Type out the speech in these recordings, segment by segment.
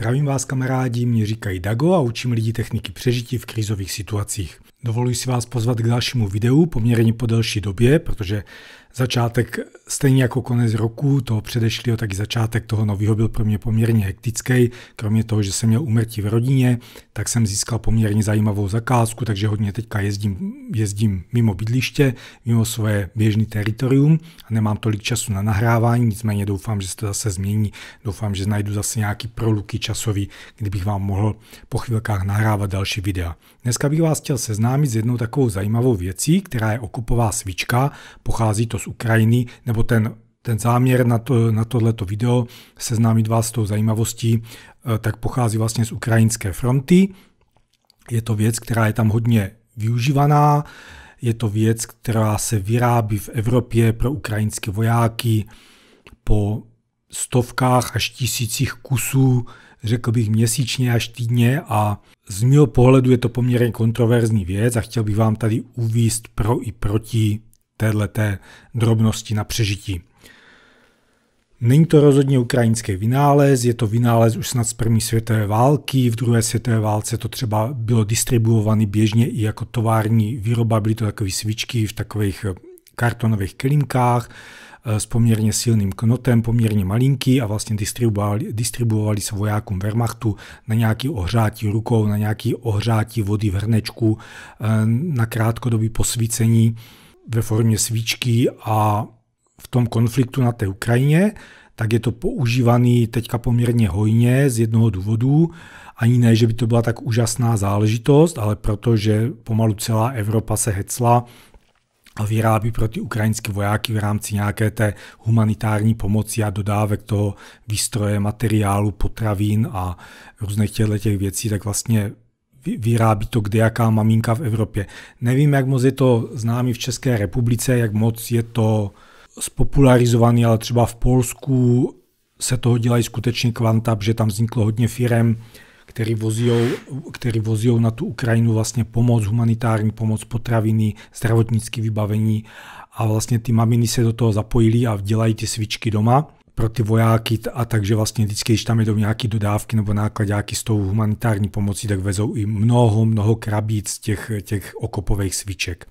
Zdravím vás kamarádi, mě říkají Dago a učím lidi techniky přežití v krizových situacích. Dovoluji si vás pozvat k dalšímu videu poměrně po delší době, protože začátek stejně jako konec roku, toho předešlého, tak i začátek toho nového byl pro mě poměrně hektický. Kromě toho, že jsem měl umrtí v rodině, tak jsem získal poměrně zajímavou zakázku, takže hodně teďka jezdím, jezdím mimo bydliště, mimo svoje běžné teritorium a nemám tolik času na nahrávání, nicméně doufám, že se to zase změní. Doufám, že najdu zase nějaký proluky časový, kdybych vám mohl po chvilkách nahrávat další videa. Dneska bych vás chtěl seznámit s jednou takovou zajímavou věcí, která je okupová svíčka, pochází to z Ukrajiny, nebo ten ten záměr na, to, na tohleto video seznámit vás s tou zajímavostí, eh, tak pochází vlastně z ukrajinské fronty. Je to věc, která je tam hodně využívaná, je to věc, která se vyrábí v Evropě pro ukrajinské vojáky po stovkách až tisících kusů, řekl bych měsíčně až týdně a z mého pohledu je to poměrně kontroverzní věc a chtěl bych vám tady uvíst pro i proti této drobnosti na přežití. Není to rozhodně ukrajinský vynález, je to vynález už snad z první světové války, v druhé světové válce to třeba bylo distribuované běžně i jako tovární výroba, byly to takové svíčky v takových kartonových kelímkách eh, s poměrně silným knotem, poměrně malinký a vlastně distribuovali, distribuovali se vojákům Wehrmachtu na nějaký ohřátí rukou, na nějaký ohřátí vody v hrnečku, eh, na krátkodobý posvícení ve formě svíčky a v tom konfliktu na té Ukrajině, tak je to používaný teďka poměrně hojně z jednoho důvodu. Ani ne, že by to byla tak úžasná záležitost, ale protože pomalu celá Evropa se hecla a vyrábí pro ty ukrajinské vojáky v rámci nějaké té humanitární pomoci a dodávek toho výstroje, materiálu, potravín a různých těchto těch věcí, tak vlastně vyrábí to kde jaká maminka v Evropě. Nevím, jak moc je to známý v České republice, jak moc je to spopularizovaný, ale třeba v Polsku se toho dělají skutečně kvanta, protože tam vzniklo hodně firem, který vozí, který vozí na tu Ukrajinu vlastně pomoc, humanitární pomoc, potraviny, zdravotnické vybavení a vlastně ty maminy se do toho zapojili a dělají ty svíčky doma pro ty vojáky a takže vlastně vždycky, když tam jdou nějaké dodávky nebo nákladňáky s tou humanitární pomocí, tak vezou i mnoho, mnoho krabíc těch, těch okopových svíček.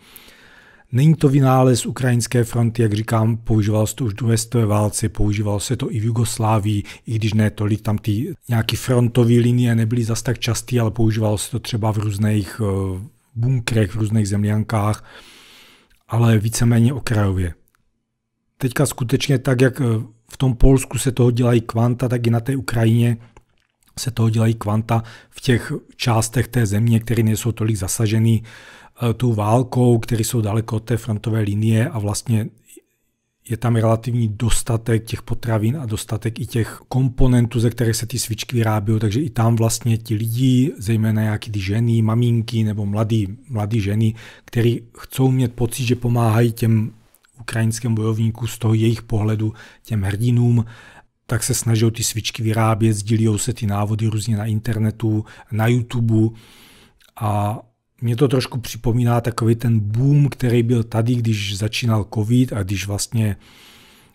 Není to vynález ukrajinské fronty, jak říkám, používal se to už v druhé světové válce, používal se to i v Jugoslávii, i když ne tolik, tam ty nějaké frontové linie nebyly zas tak častý, ale používalo se to třeba v různých eh, bunkrech, v různých zemliankách, ale víceméně okrajově. Teďka skutečně tak, jak eh, v tom Polsku se toho dělají kvanta, tak i na té Ukrajině se toho dělají kvanta v těch částech té země, které nejsou tolik zasažené. Eh, tou válkou, které jsou daleko od té frontové linie a vlastně je tam relativní dostatek těch potravin a dostatek i těch komponentů, ze kterých se ty svíčky vyrábějí, takže i tam vlastně ti lidi, zejména nějaký ty ženy, maminky nebo mladí, mladí ženy, kteří chcou mít pocit, že pomáhají těm ukrajinským bojovníkům z toho jejich pohledu, těm hrdinům, tak se snaží ty svíčky vyrábět, sdílí se ty návody různě na internetu, na YouTube a mě to trošku připomíná takový ten boom, který byl tady, když začínal covid a když vlastně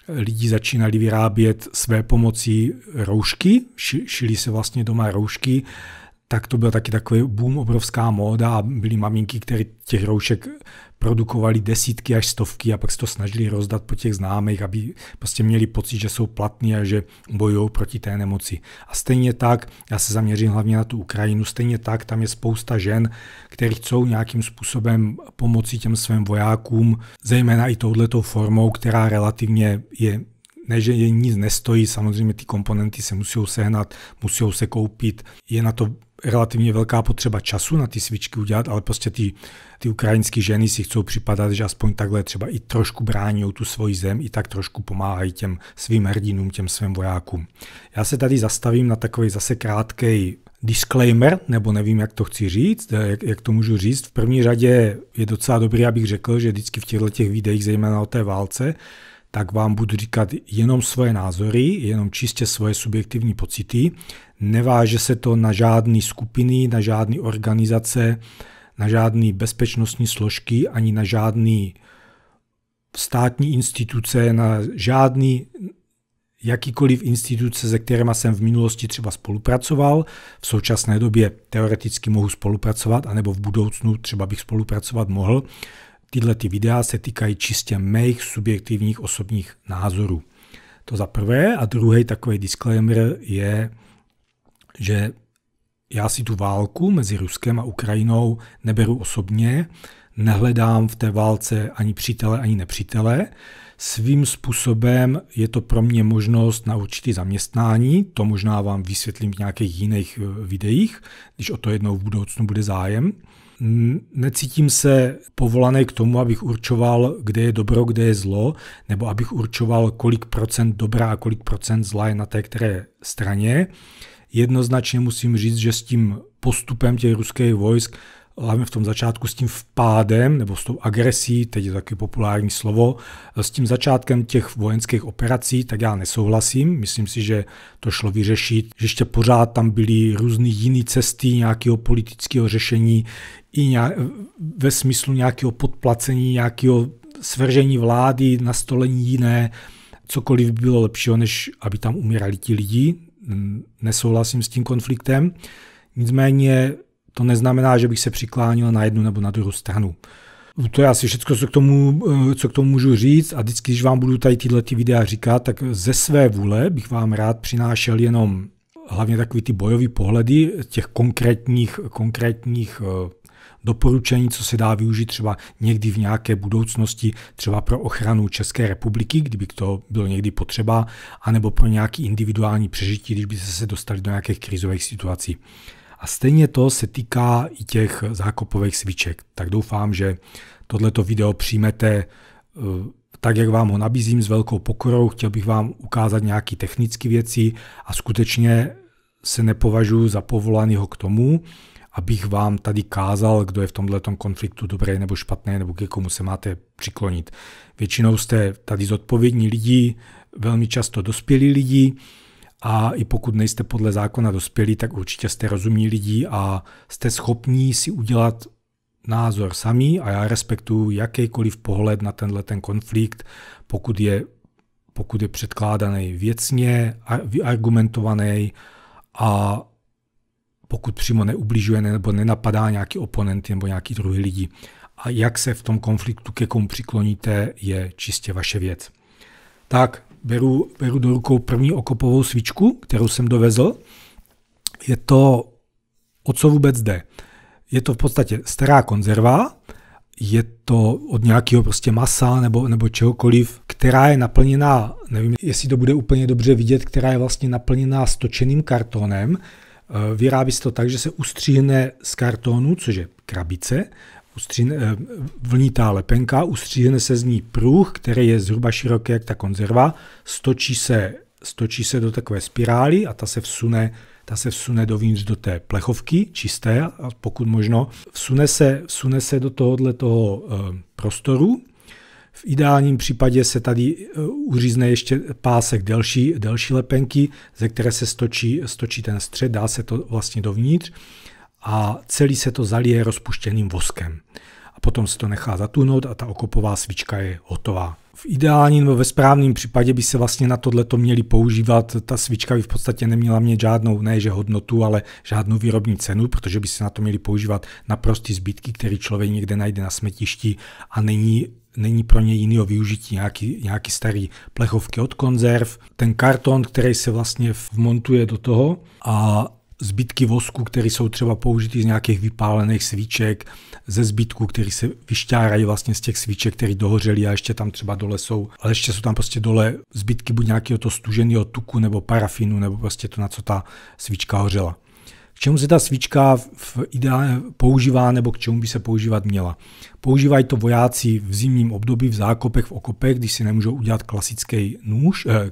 eh, lidi začínali vyrábět své pomocí roušky, šili se vlastně doma roušky, tak to byl taky takový boom, obrovská móda a byly maminky, které těch roušek produkovali desítky až stovky a pak se to snažili rozdat po těch známých, aby prostě měli pocit, že jsou platní a že bojují proti té nemoci. A stejně tak, já se zaměřím hlavně na tu Ukrajinu, stejně tak tam je spousta žen, které chcou nějakým způsobem pomoci těm svým vojákům, zejména i touhletou formou, která relativně je ne, že je nic nestojí, samozřejmě ty komponenty se musí sehnat, musí se koupit, je na to relativně velká potřeba času na ty svíčky udělat, ale prostě ty, ty ukrajinské ženy si chcou připadat, že aspoň takhle třeba i trošku brání tu svoji zem, i tak trošku pomáhají těm svým hrdinům, těm svým vojákům. Já se tady zastavím na takový zase krátký disclaimer, nebo nevím, jak to chci říct, jak, jak to můžu říct. V první řadě je docela dobrý, abych řekl, že vždycky v těchto těch videích, zejména o té válce, tak vám budu říkat jenom svoje názory, jenom čistě svoje subjektivní pocity. Neváže se to na žádné skupiny, na žádné organizace, na žádné bezpečnostní složky, ani na žádné státní instituce, na žádný jakýkoliv instituce, se kterými jsem v minulosti třeba spolupracoval, v současné době teoreticky mohu spolupracovat, anebo v budoucnu třeba bych spolupracovat mohl. Tyhle ty videa se týkají čistě mých subjektivních osobních názorů. To za prvé. A druhý takový disclaimer je, že já si tu válku mezi Ruskem a Ukrajinou neberu osobně, nehledám v té válce ani přítele, ani nepřítele. Svým způsobem je to pro mě možnost na určitý zaměstnání, to možná vám vysvětlím v nějakých jiných eh, videích, když o to jednou v budoucnu bude zájem. Necítím se povolaný k tomu, abych určoval, kde je dobro, kde je zlo, nebo abych určoval, kolik procent dobrá a kolik procent zla je na té které straně jednoznačně musím říct, že s tím postupem těch ruských vojsk, hlavně v tom začátku s tím vpádem, nebo s tou agresí, teď je to taky populární slovo, s tím začátkem těch vojenských operací, tak já nesouhlasím. Myslím si, že to šlo vyřešit, že ještě pořád tam byly různé jiné cesty nějakého politického řešení, i nějak, ve smyslu nějakého podplacení, nějakého svržení vlády, nastolení jiné, cokoliv bylo lepšího, než aby tam umírali ti lidi, nesouhlasím s tím konfliktem. Nicméně to neznamená, že bych se přiklánil na jednu nebo na druhou stranu. To je asi všechno, co k tomu, eh, co k tomu můžu říct a vždycky, když vám budu tady tyhle ty videa říkat, tak ze své vůle bych vám rád přinášel jenom hlavně takový ty bojový pohledy těch konkrétních, konkrétních eh, doporučení, co se dá využít třeba někdy v nějaké budoucnosti, třeba pro ochranu České republiky, kdyby to bylo někdy potřeba, anebo pro nějaký individuální přežití, když by se dostali do nějakých krizových situací. A stejně to se týká i těch zákopových svíček. Tak doufám, že tohleto video přijmete eh, tak, jak vám ho nabízím s velkou pokorou. Chtěl bych vám ukázat nějaké technické věci a skutečně se nepovažuji za povolanýho k tomu, abych vám tady kázal, kdo je v tomhle konfliktu dobrý nebo špatný, nebo ke komu se máte přiklonit. Většinou jste tady zodpovědní lidi, velmi často dospělí lidi, a i pokud nejste podle zákona dospělí, tak určitě jste rozumní lidi a jste schopní si udělat názor sami a já respektuju jakýkoliv pohled na tenhle ten konflikt, pokud je, pokud je předkládaný věcně, argumentovaný a pokud přímo neubližuje nebo nenapadá nějaký oponent nebo nějaký druhý lidi. A jak se v tom konfliktu ke komu přikloníte, je čistě vaše věc. Tak, beru, beru do rukou první okopovou svíčku, kterou jsem dovezl. Je to, o co vůbec jde? Je to v podstatě stará konzerva, je to od nějakého prostě masa nebo, nebo čehokoliv, která je naplněná, nevím, jestli to bude úplně dobře vidět, která je vlastně naplněná stočeným kartonem, Eh, vyrábí se to tak, že se ustříhne z kartonu, což je krabice, ustříhne, eh, vlnitá lepenka, ustříhne se z ní pruh, který je zhruba široký jak ta konzerva, stočí se, stočí se do takové spirály a ta se vsune ta se vsune dovnitř do té plechovky, čisté, a pokud možno, vsune se, vsune se do tohohle toho eh, prostoru v ideálním případě se tady e, uřízne ještě pásek delší, delší lepenky, ze které se stočí, stočí ten střed, dá se to vlastně dovnitř a celý se to zalije rozpuštěným voskem. A potom se to nechá zatunout a ta okopová svíčka je hotová. V ideálním nebo ve správném případě by se vlastně na tohle to měli používat. Ta svíčka by v podstatě neměla mít žádnou, ne že hodnotu, ale žádnou výrobní cenu, protože by se na to měli používat naprostý zbytky, které člověk někde najde na smetišti a není není pro ně jiného využití, nějaký, nějaký starý plechovky od konzerv, ten karton, který se vlastně vmontuje do toho a zbytky vosku, které jsou třeba použity z nějakých vypálených svíček, ze zbytků, které se vyšťárají vlastně z těch svíček, které dohořely a ještě tam třeba dole jsou, ale ještě jsou tam prostě dole zbytky buď nějakého to stuženého tuku nebo parafinu, nebo prostě to, na co ta svíčka hořela čemu se ta svíčka v ideálně používá nebo k čemu by se používat měla. Používají to vojáci v zimním období, v zákopech, v okopech, když si nemůžou udělat klasický nůž, eh,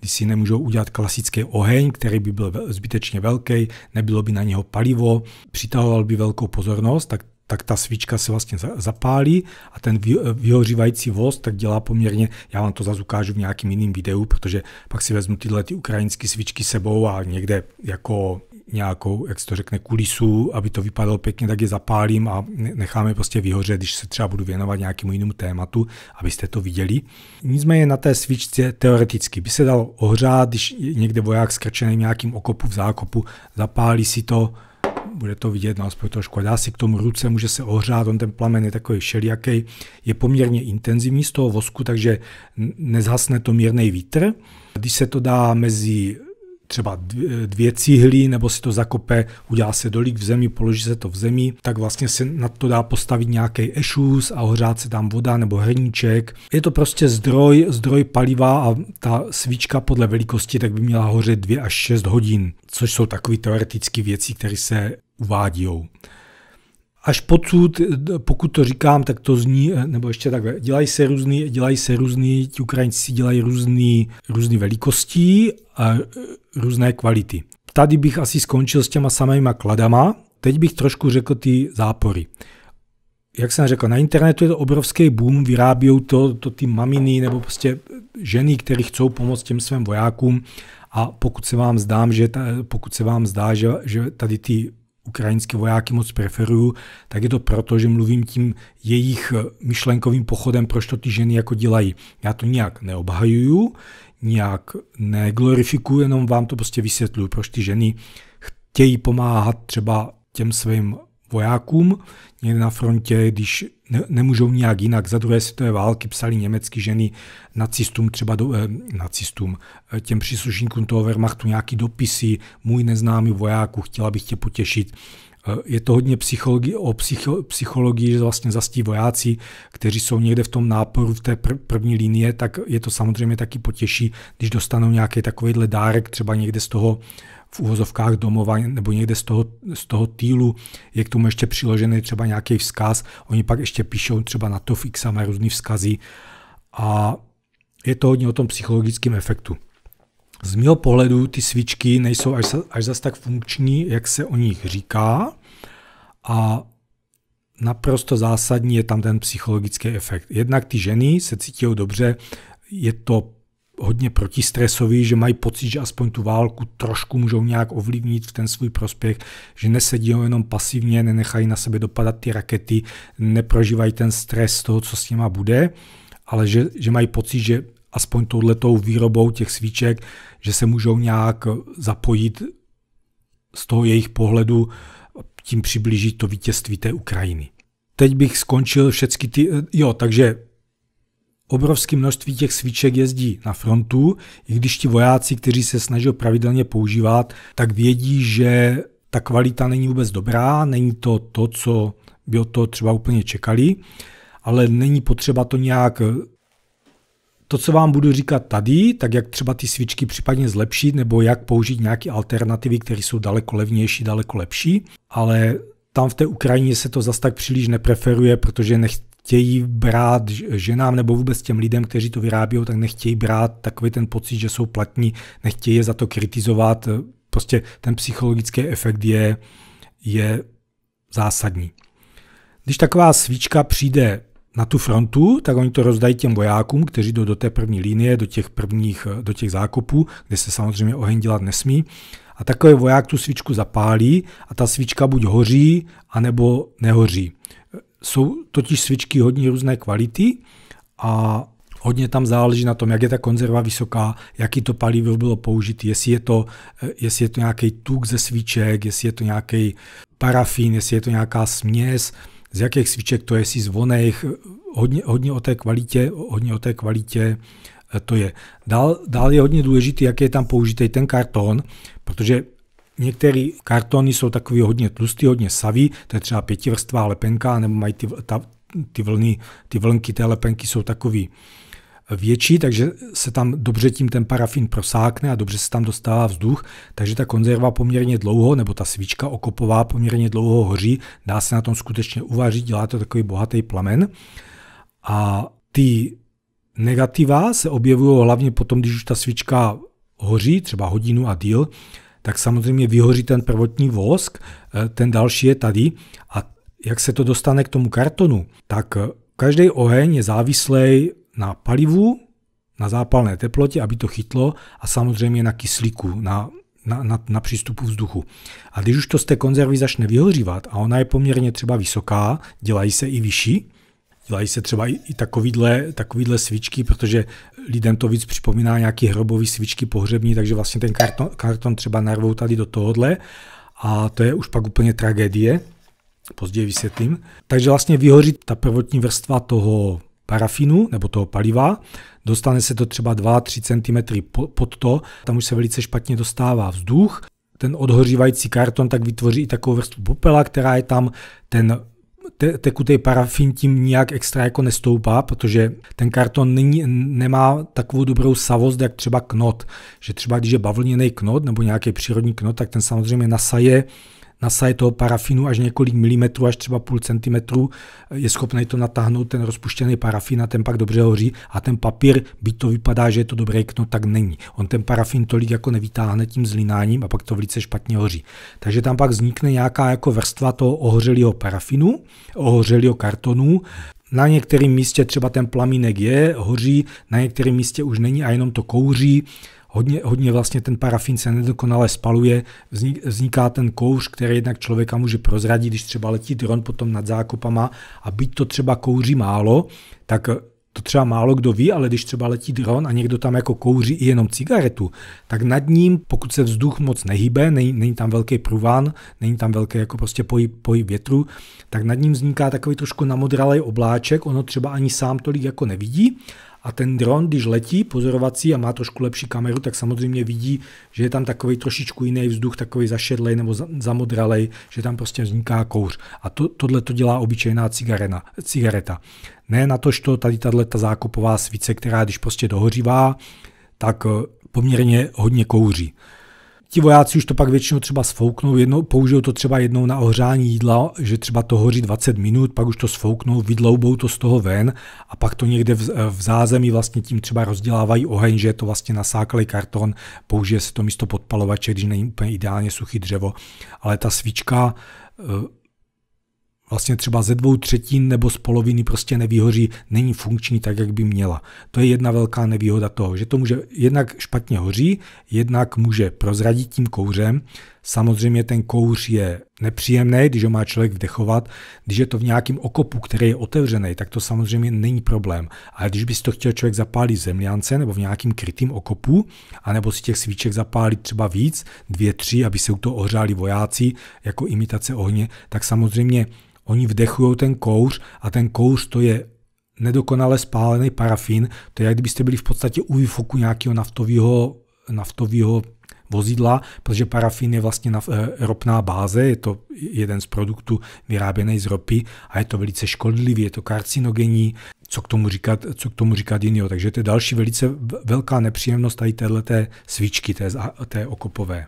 když si nemůžou udělat klasický oheň, který by byl zbytečně velký, nebylo by na něho palivo, přitahoval by velkou pozornost, tak tak ta svíčka se vlastně zapálí a ten eh, vyhořívající voz tak dělá poměrně, já vám to zase ukážu v nějakým jiným videu, protože pak si vezmu tyhle ty ukrajinské svíčky sebou a někde jako nějakou, jak se to řekne, kulisu, aby to vypadalo pěkně, tak je zapálím a necháme prostě vyhořet, když se třeba budu věnovat nějakému jinému tématu, abyste to viděli. Nicméně na té svíčce teoreticky by se dalo ohřát, když někde voják skrčený nějakým okopu v zákopu, zapálí si to, bude to vidět no, aspoň trošku. Dá si k tomu ruce, může se ohřát, on ten plamen je takový šelijaký, je poměrně intenzivní z toho vosku, takže nezhasne to mírný vítr. Když se to dá mezi třeba dvě cihly, nebo si to zakope, udělá se dolík v zemi, položí se to v zemi, tak vlastně se na to dá postavit nějaký ešus a ohřát se tam voda nebo hrníček. Je to prostě zdroj, zdroj paliva a ta svíčka podle velikosti tak by měla hořet 2 až 6 hodin, což jsou takové teoretické věci, které se uvádějí až podsud, pokud to říkám, tak to zní, nebo ještě takhle, dělají se různý, dělají se různý, ti Ukrajinci dělají různý, různý velikostí a různé kvality. Tady bych asi skončil s těma samýma kladama, teď bych trošku řekl ty zápory. Jak jsem řekl, na internetu je to obrovský boom, vyrábějí to, to ty maminy nebo prostě ženy, které chcou pomoct těm svým vojákům a pokud se vám zdám, že ta, pokud se vám zdá, že, že tady ty ukrajinské vojáky moc preferuju, tak je to proto, že mluvím tím jejich eh, myšlenkovým pochodem, proč to ty ženy jako dělají. Já to nějak neobhajuju, nějak neglorifikuju, jenom vám to prostě vysvětluju, proč ty ženy chtějí pomáhat třeba těm svým vojákům někde na frontě, když ne, nemůžou nějak jinak. Za druhé světové války psali německy ženy nacistům, třeba do, eh, nacistům, eh, těm příslušníkům toho Wehrmachtu nějaký dopisy, můj neznámý vojáku, chtěla bych tě potěšit. Eh, je to hodně psychologi- o psycho- psychologii, že vlastně zastí vojáci, kteří jsou někde v tom náporu, v té pr- první linie, tak je to samozřejmě taky potěší, když dostanou nějaký takovýhle dárek, třeba někde z toho uh, v úvozovkách domova nebo někde z toho, z toho týlu, je k tomu ještě přiložený třeba nějaký vzkaz, oni pak ještě píšou třeba na to fixa, mají různý vzkazy a je to hodně o tom psychologickém efektu. Z mého pohledu ty svíčky nejsou až, až zas tak funkční, jak se o nich říká a naprosto zásadní je tam ten psychologický efekt. Jednak ty ženy se cítí dobře, je to hodně protistresoví, že mají pocit, že aspoň tu válku trošku můžou nějak ovlivnit v ten svůj prospěch, že nesedí jenom pasivně, nenechají na sebe dopadat ty rakety, neprožívají ten stres toho, co s nima bude, ale že, že mají pocit, že aspoň touhletou výrobou těch svíček, že se můžou nějak zapojit z toho jejich pohledu, tím přiblížit to vítězství té Ukrajiny. Teď bych skončil všechny ty, jo, takže Obrovské množství těch svíček jezdí na frontu, i když ti vojáci, kteří se snaží pravidelně používat, tak vědí, že ta kvalita není vůbec dobrá, není to to, co by od toho třeba úplně čekali, ale není potřeba to nějak to, co vám budu říkat tady, tak jak třeba ty svíčky případně zlepšit, nebo jak použít nějaké alternativy, které jsou daleko levnější, daleko lepší, ale tam v té Ukrajině se to zas tak příliš nepreferuje, protože nech, nechtějí brát ženám nebo vůbec těm lidem, kteří to vyrábí, tak nechtějí brát takový ten pocit, že jsou platní, nechtějí je za to kritizovat. Prostě ten psychologický efekt je, je zásadní. Když taková svíčka přijde na tu frontu, tak oni to rozdají těm vojákům, kteří jdou do té první linie, do těch prvních, do těch zákopů, kde se samozřejmě oheň dělat nesmí. A takový voják tu svíčku zapálí a ta svíčka buď hoří, anebo nehoří. Jsou totiž svíčky hodně různé kvality a hodně tam záleží na tom, jak je ta konzerva vysoká, jaký to palivo bylo použité, jestli je to, eh, jestli je to nějaký tuk ze svíček, jestli je to nějaký parafín, jestli je to nějaká směs, z jakých svíček to je, jestli z vonech, hodně, hodně o té kvalitě, hodně o té kvalitě eh, to je. Dál, dál je hodně důležité, jak je tam použitý ten karton, protože Některé kartony jsou takový hodně tlustý, hodně savý, to je třeba pětivrstvá lepenka, nebo mají ty, ta, ty, vlny, ty vlnky té lepenky jsou takový větší, takže se tam dobře tím ten parafín prosákne a dobře se tam dostává vzduch, takže ta konzerva poměrně dlouho, nebo ta svíčka okopová poměrně dlouho hoří, dá se na tom skutečně uvařit, dělá to takový bohatý plamen. A ty negativa se objevují hlavně potom, když už ta svíčka hoří, třeba hodinu a díl, tak samozřejmě vyhoří ten prvotní vosk, eh, ten další je tady a jak se to dostane k tomu kartonu, tak eh, každý oheň je závislý na palivu, na zápalné teplotě, aby to chytlo a samozřejmě na kyslíku, na, na, na, na přístupu vzduchu. A když už to z té konzervy začne vyhořívat a ona je poměrně třeba vysoká, dělají se i vyšší, Dělají se třeba i, takovýhle, takovýhle svíčky, protože lidem to víc připomíná nějaký hrobový svíčky pohřební, takže vlastně ten karton, karton třeba narvou tady do tohohle a to je už pak úplně tragédie, později vysvětlím. Takže vlastně vyhoří ta prvotní vrstva toho parafinu nebo toho paliva, dostane se to třeba 2-3 cm pod to, tam už se velice špatně dostává vzduch, ten odhořívající karton tak vytvoří i takovou vrstvu popela, která je tam, ten te, tekutý parafín tím nijak extra jako nestoupá, protože ten karton není, nemá takovou dobrou savost, jak třeba knot. Že třeba když je bavlněný knot nebo nějaký přírodní knot, tak ten samozřejmě nasaje nasaje toho parafinu až několik milimetrů, až třeba půl centimetru, je schopný to natáhnout, ten rozpuštěný parafin a ten pak dobře hoří a ten papír, by to vypadá, že je to dobré kno, tak není. On ten parafin tolik jako nevytáhne tím zlináním a pak to velice špatně hoří. Takže tam pak vznikne nějaká jako vrstva toho ohořelého parafinu, ohořelého kartonu, na některém místě třeba ten plamínek je, hoří, na některém místě už není a jenom to kouří hodně, hodně vlastně ten parafín se nedokonale spaluje, vzniká ten kouř, který jednak člověka může prozradit, když třeba letí dron potom nad zákopama a byť to třeba kouří málo, tak to třeba málo kdo ví, ale když třeba letí dron a někdo tam jako kouří i jenom cigaretu, tak nad ním, pokud se vzduch moc nehybe, není, není tam velký průván, není tam velký jako prostě pohyb, pohyb větru, tak nad ním vzniká takový trošku namodralý obláček, ono třeba ani sám tolik jako nevidí a ten dron, když letí pozorovací a má trošku lepší kameru, tak samozřejmě vidí, že je tam takový trošičku jiný vzduch, takový zašedlej nebo zamodralej, že tam prostě vzniká kouř. A to, tohle to dělá obyčejná cigarena, cigareta. Ne na to, že tady tahle ta zákopová svíce, která když prostě dohořívá, tak eh, poměrně hodně kouří ti vojáci už to pak většinou třeba sfouknou, jednou, použijou to třeba jednou na ohřání jídla, že třeba to hoří 20 minut, pak už to sfouknou, vydloubou to z toho ven a pak to někde v, v zázemí vlastně tím třeba rozdělávají oheň, že to vlastně nasáklý karton, použije se to místo podpalovače, když není úplně ideálně suchý dřevo, ale ta svíčka eh, vlastně třeba ze dvou třetin nebo z poloviny prostě nevyhoří, není funkční tak, jak by měla. To je jedna velká nevýhoda toho, že to může jednak špatně hoří, jednak může prozradit tím kouřem, Samozřejmě ten kouř je nepříjemný, když ho má člověk vdechovat. Když je to v nějakém okopu, který je otevřený, tak to samozřejmě není problém. Ale když by si to chtěl člověk zapálit v zemljance nebo v nějakým krytým okopu, anebo si těch svíček zapálit třeba víc, dvě, tři, aby se u toho ohřáli vojáci jako imitace ohně, tak samozřejmě oni vdechují ten kouř a ten kouř to je nedokonale spálený parafín, to je jak kdybyste byli v podstatě u výfoku nějakého naftového naftového vozidla, protože parafín je vlastně eh, ropná báze, je to jeden z produktů vyráběný z ropy a je to velice škodlivý, je to karcinogenní, co k tomu říkat, co k tomu říkat jinýho. Takže to je další velice velká nepříjemnost tady téhleté svíčky, té, té okopové.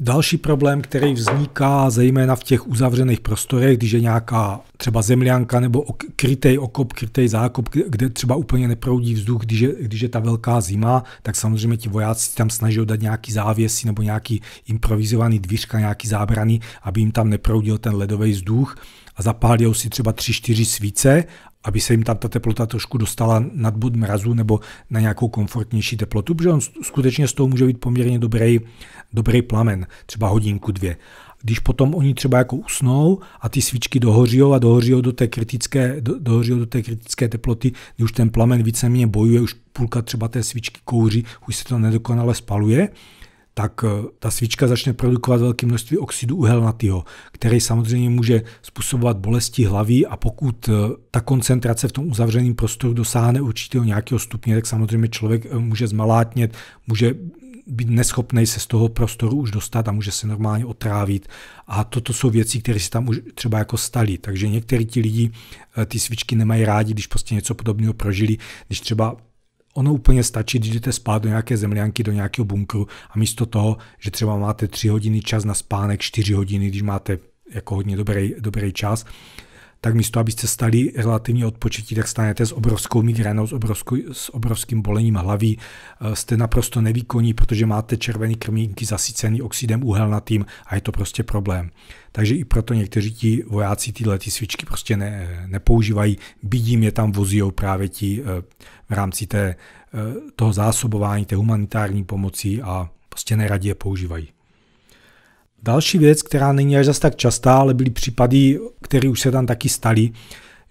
Další problém, který vzniká zejména v těch uzavřených prostorech, když je nějaká třeba zemlianka nebo krytej okop, krytej zákop, kde třeba úplně neproudí vzduch, když je, když je ta velká zima, tak samozřejmě ti vojáci tam snaží dát nějaký závěsy nebo nějaký improvizovaný dvířka, nějaký zábrany, aby jim tam neproudil ten ledový vzduch a zapálil si třeba 3-4 svíce aby se jim tam ta teplota trošku dostala nad bod mrazu nebo na nějakou komfortnější teplotu, protože on skutečně z toho může být poměrně dobrý, dobrý plamen, třeba hodinku, dvě. Když potom oni třeba jako usnou a ty svíčky dohořijou a dohořijou do té kritické, do, dohořijou do té kritické teploty, kdy už ten plamen víceméně bojuje, už půlka třeba té svíčky kouří, už se to nedokonale spaluje, tak eh, ta svíčka začne produkovat velké množství oxidu uhelnatého, který samozřejmě může způsobovat bolesti hlavy a pokud eh, ta koncentrace v tom uzavřeném prostoru dosáhne určitého nějakého stupně, tak samozřejmě člověk eh, může zmalátnět, může být neschopný se z toho prostoru už dostat a může se normálně otrávit. A toto jsou věci, které si tam už třeba jako staly. Takže některý ti lidi ty svíčky nemají rádi, když prostě něco podobného prožili, když třeba ono úplně stačí, když jdete spát do nějaké zemlianky, do nějakého bunkru a místo toho, že třeba máte 3 hodiny čas na spánek, 4 hodiny, když máte jako hodně dobrý, dobrý čas, tak místo, abyste stali relativně odpočetí, tak stanete s obrovskou migrénou, s, obrovskou, s obrovským bolením hlavy, eh, jste naprosto nevýkonní, protože máte červený krmínky zasycený oxidem uhelnatým a je to prostě problém. Takže i proto někteří ti vojáci tyhle ty svičky prostě ne, nepoužívají, bydím je tam vozijou právě ti eh, v rámci té, eh, toho zásobování, té humanitární pomoci a prostě neradě používají. Další věc, která není až zas tak častá, ale byly případy, které už se tam taky staly,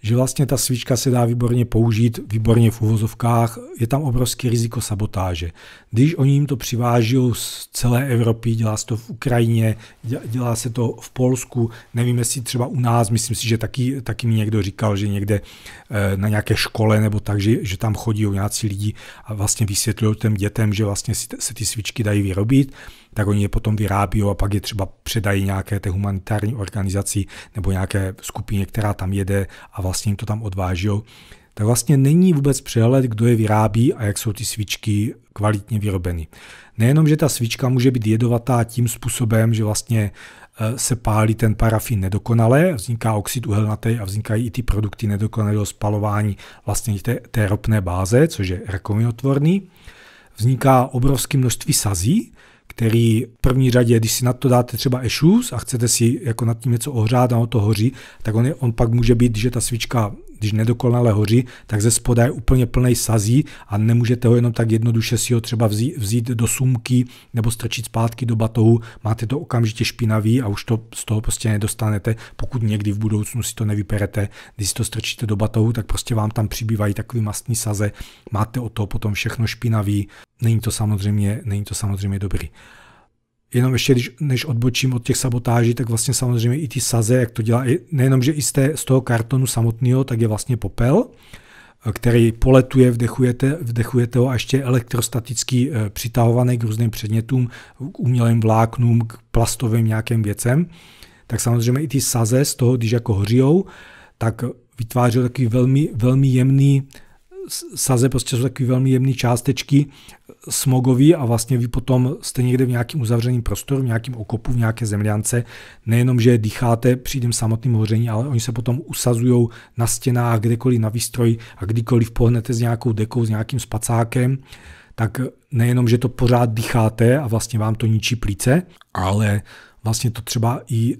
že vlastně ta svíčka se dá výborně použít, výborně v uvozovkách, je tam obrovský riziko sabotáže. Když oni jim to přiváží z celé Evropy, dělá se to v Ukrajině, dělá se to v Polsku, nevím jestli třeba u nás, myslím si, že taky, taky mi někdo říkal, že někde eh, na nějaké škole nebo tak, že, že tam chodí nějací lidi a vlastně vysvětlují těm dětem, že vlastně se ty svíčky dají vyrobit tak oni je potom vyrábí a pak je třeba předají nějaké té humanitární organizaci nebo nějaké skupině, která tam jede a vlastně jim to tam odváží. Tak vlastně není vůbec přehled, kdo je vyrábí a jak jsou ty svíčky kvalitně vyrobeny. Nejenom, že ta svíčka může být jedovatá tím způsobem, že vlastně eh, se pálí ten parafín nedokonale, vzniká oxid uhelnatý a vznikají i ty produkty nedokonalého spalování vlastně té, té ropné báze, což je rakovinotvorný. Vzniká obrovské množství sazí, který v první řadě, když si na to dáte třeba e a chcete si jako nad tím něco ohřát a ono to hoří, tak on, je, on pak může být, že ta svíčka když nedokonale hoří, tak ze spoda je úplně plný sazí a nemůžete ho jenom tak jednoduše si ho třeba vzít, vzít do sumky nebo strčit zpátky do batohu. Máte to okamžitě špinavý a už to z toho prostě nedostanete. Pokud někdy v budoucnu si to nevyperete, když si to strčíte do batohu, tak prostě vám tam přibývají takový mastní saze. Máte o to potom všechno špinavý. Není to samozřejmě, není to samozřejmě dobrý jenom ještě, když, než odbočím od těch sabotáží, tak vlastně samozřejmě i ty saze, jak to dělá, nejenom, že i z, té, z toho kartonu samotného, tak je vlastně popel, eh, který poletuje, vdechujete, vdechujete ho a ještě elektrostaticky eh, přitahovaný k různým předmětům, k umělým vláknům, k plastovým nějakým věcem. Tak samozřejmě i ty saze z toho, když jako hořijou, tak vytváří takový velmi, velmi jemný saze prostě jsou takové velmi jemné částečky eh, smogový a vlastně vy potom jste někde v nějakém uzavřeném prostoru, v nějakém okopu, v nějaké zemljance. Nejenom, že dýcháte při tom samotném hoření, ale oni se potom usazují na stěnách, kdekoliv na výstroji a kdykoliv pohnete s nějakou dekou, s nějakým spacákem, tak nejenom, že to pořád dýcháte a vlastně vám to ničí plíce, ale vlastně to třeba i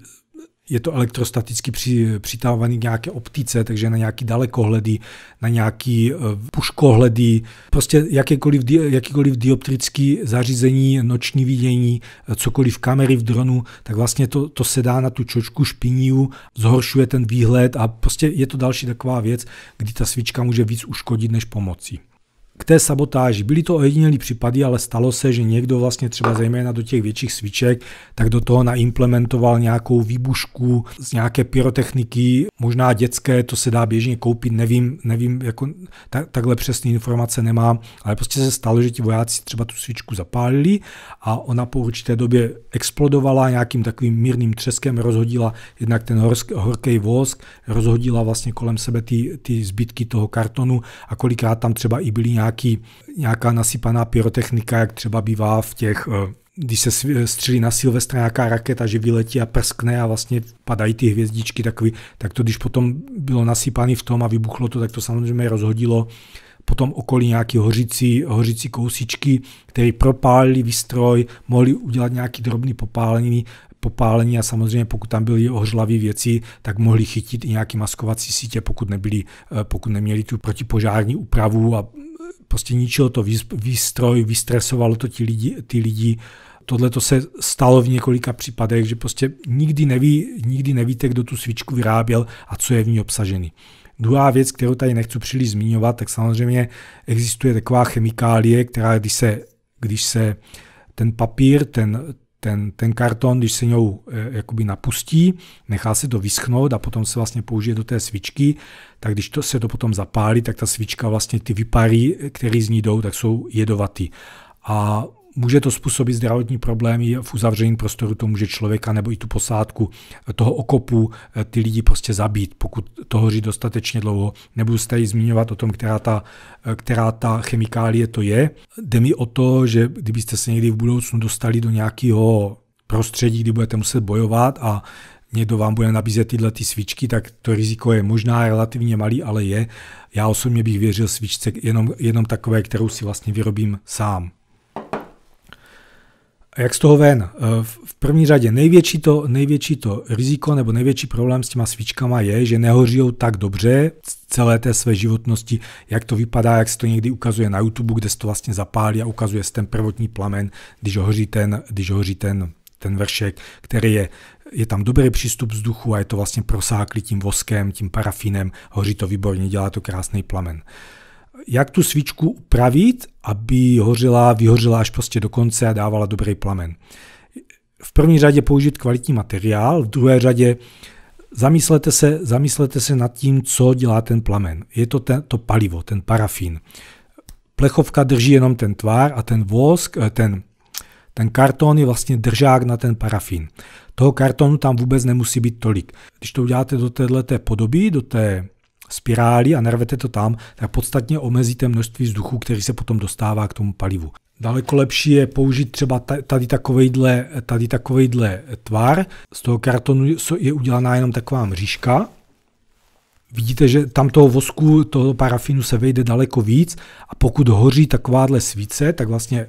je to elektrostaticky při, přitávaný k nějaké optice, takže na nějaký dalekohledy, na nějaký eh, puškohledy, prostě jakékoliv, jakýkoliv dioptrický zařízení, noční vidění, eh, cokoliv kamery v dronu, tak vlastně to, to se dá na tu čočku špiníu, zhoršuje ten výhled a prostě je to další taková věc, kdy ta svíčka může víc uškodit než pomoci k té sabotáži. Byly to ojedinělý případy, ale stalo se, že někdo vlastně třeba zejména do těch větších svíček, tak do toho naimplementoval nějakou výbušku z nějaké pyrotechniky, možná dětské, to se dá běžně koupit, nevím, nevím, jako ta, takhle přesné informace nemám, ale prostě se stalo, že ti vojáci třeba tu svíčku zapálili a ona po určité době explodovala nějakým takovým mírným třeskem, rozhodila jednak ten horký vosk, rozhodila vlastně kolem sebe ty, ty zbytky toho kartonu a kolikrát tam třeba i byly nějaké nějaký, nějaká nasypaná pyrotechnika, jak třeba bývá v těch eh, když se střílí na Silvestra nějaká raketa, že vyletí a prskne a vlastně padají ty hvězdičky takový, tak to když potom bylo nasypané v tom a vybuchlo to, tak to samozřejmě rozhodilo potom okolí nějaký hořící, hořící kousičky, které propálili výstroj, mohli udělat nějaký drobný popálení, popálení a samozřejmě pokud tam byly ohřlavé věci, tak mohli chytit i nějaký maskovací sítě, pokud, nebyli, eh, pokud neměli tu protipožární úpravu a prostě ničilo to výstroj, vystresovalo to ti lidi, ty lidi. Tohle to se stalo v několika případech, že prostě nikdy, neví, nikdy nevíte, kdo tu svíčku vyráběl a co je v ní obsažený. Druhá věc, kterou tady nechci příliš zmiňovat, tak samozřejmě existuje taková chemikálie, která když se, když se ten papír, ten, ten, ten karton, když se něj eh, jakoby napustí, nechá se to vyschnout a potom se vlastně použije do té svíčky, tak když to, se to potom zapálí, tak ta svíčka vlastně ty vypary, eh, které z ní jdou, tak jsou jedovatý. A Může to způsobit zdravotní problémy v uzavřeném prostoru, to může člověka nebo i tu posádku toho okopu eh, ty lidi prostě zabít, pokud to hoří dostatečně dlouho. Nebudu se tady zmiňovat o tom, která ta, eh, která ta chemikálie to je. Jde mi o to, že kdybyste se někdy v budoucnu dostali do nějakého prostředí, kdy budete muset bojovat a někdo vám bude nabízet tyhle ty svíčky, tak to riziko je možná relativně malý, ale je. Já osobně bych věřil svíčce jenom, jenom takové, kterou si vlastně vyrobím sám. A jak z toho ven? Eh, v první řadě největší to, největší to riziko nebo největší problém s těma svíčkama je, že nehoří tak dobře celé té své životnosti, jak to vypadá, jak se to někdy ukazuje na YouTube, kde se to vlastně zapálí a ukazuje se ten prvotní plamen, když hoří ten, když hoří ten, ten vršek, který je, je tam dobrý přístup vzduchu a je to vlastně prosáklý tím voskem, tím parafinem, hoří to výborně, dělá to krásný plamen. Uh, jak tu svíčku upravit, aby hořela, vyhořila až prostě do konce a dávala dobrý plamen. V první řadě použít kvalitní materiál, v druhé řadě zamyslete se, zamyslete se nad tím, co dělá ten plamen. Je to ten, to palivo, ten parafín. Plechovka drží jenom ten tvár a ten vosk, eh, ten, ten karton je vlastně držák na ten parafín. Toho kartonu tam vůbec nemusí být tolik. Když to uděláte do této podoby, do té spirály a narvete to tam, tak podstatně omezíte množství vzduchu, který se potom dostává k tomu palivu. Daleko lepší je použít třeba tady takovejhle, tady takovejhle tvar. Z toho kartonu je udělaná jenom taková mřížka. Vidíte, že tam toho vosku, toho parafinu se vejde daleko víc a pokud hoří takováhle svíce, tak vlastně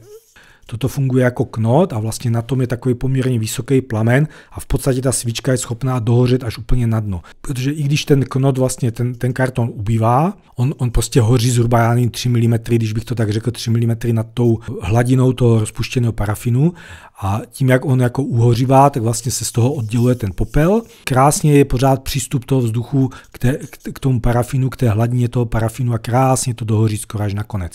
Toto funguje jako knot a vlastně na tom je takový poměrně vysoký plamen a v podstatě ta svíčka je schopná dohořet až úplně na dno. Protože i když ten knot vlastně, ten, ten karton ubývá, on, on prostě hoří zhruba já nevím, 3 mm, když bych to tak řekl, 3 mm nad tou hladinou toho rozpuštěného parafinu a tím, jak on jako uhořívá, tak vlastně se z toho odděluje ten popel. Krásně je pořád přístup toho vzduchu k, té, k tomu parafinu, k té hladině toho parafinu a krásně to dohoří skoro až na konec.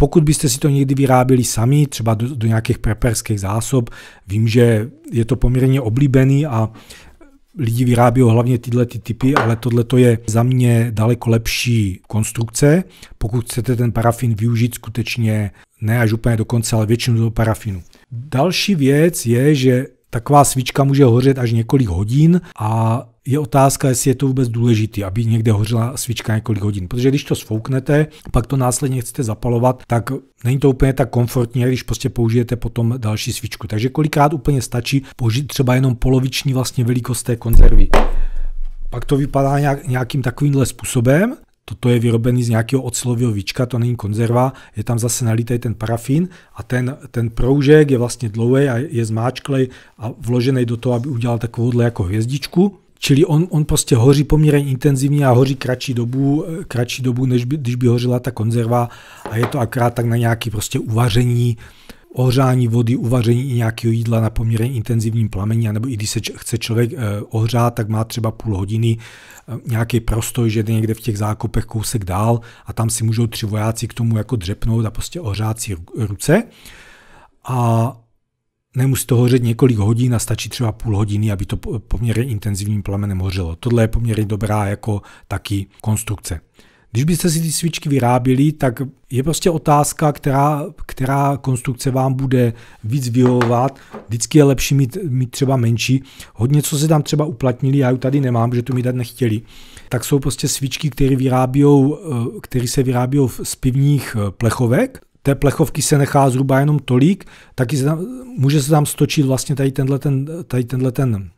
Pokud byste si to někdy vyráběli sami, třeba do, do nějakých preperských zásob, vím, že je to poměrně oblíbený a lidi vyrábí hlavně tyhle ty typy, ale tohle je za mě daleko lepší konstrukce, pokud chcete ten parafin využít skutečně ne až úplně do konce, ale většinu toho parafinu. Další věc je, že taková svíčka může hořet až několik hodin a je otázka, jestli je to vůbec důležité, aby někde hořela svíčka několik hodin. Protože když to sfouknete, pak to následně chcete zapalovat, tak není to úplně tak komfortní, když prostě použijete potom další svíčku. Takže kolikrát úplně stačí použít třeba jenom poloviční vlastně velikost té konzervy. Pak to vypadá nějak, nějakým takovýmhle způsobem. Toto je vyrobený z nějakého ocelového víčka, to není konzerva, je tam zase nalitý ten parafín a ten, ten proužek je vlastně dlouhý a je zmáčklej a vložený do toho, aby udělal takovouhle jako hvězdičku. Čili on, on prostě hoří poměrně intenzivně a hoří kratší dobu, eh, kratší dobu než by, když by hořila ta konzerva a je to akrát tak na nějaký prostě uvaření, ohřání vody, uvaření i nějakého jídla na poměrně intenzivním plameni, nebo i když se č- chce člověk e, ohřát, tak má třeba půl hodiny e, nějaký prostoj, že jde někde v těch zákopech kousek dál a tam si můžou tři vojáci k tomu jako dřepnout a prostě ohřát si ruce. A nemusí to hořet několik hodin a stačí třeba půl hodiny, aby to poměrně intenzivním plamenem hořelo. Tohle je poměrně dobrá jako taky konstrukce. Když byste si ty svíčky vyráběli, tak je prostě otázka, která, která konstrukce vám bude víc vyhovovat. Vždycky je lepší mít, mít třeba menší. Hodně, co se tam třeba uplatnili, já ji tady nemám, že to mi dát nechtěli, tak jsou prostě svíčky, které, eh, které se vyrábějí z pivních eh, plechovek té plechovky se nechá zhruba jenom tolik, taky se tam, může se tam stočit vlastně tady tenhle ten, tady tenhle ten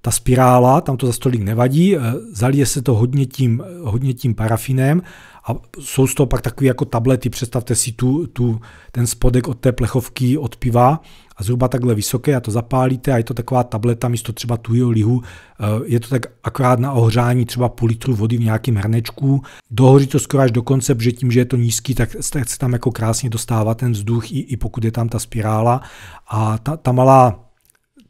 ta spirála, tam to za stolik nevadí, eh, zalije se to hodně tím, eh, hodně tím parafinem a jsou z toho pak takové jako tablety, představte si tu, tu, ten spodek od té plechovky od piva, a zhruba takhle vysoké a to zapálíte a je to taková tableta místo třeba tujího lihu. Eh, je to tak akorát na ohřání třeba půl litru vody v nějakém hrnečku. Dohoří to skoro až do konce, protože tím, že je to nízký, tak se tam jako krásně dostává ten vzduch, i, i pokud je tam ta spirála. A ta, ta malá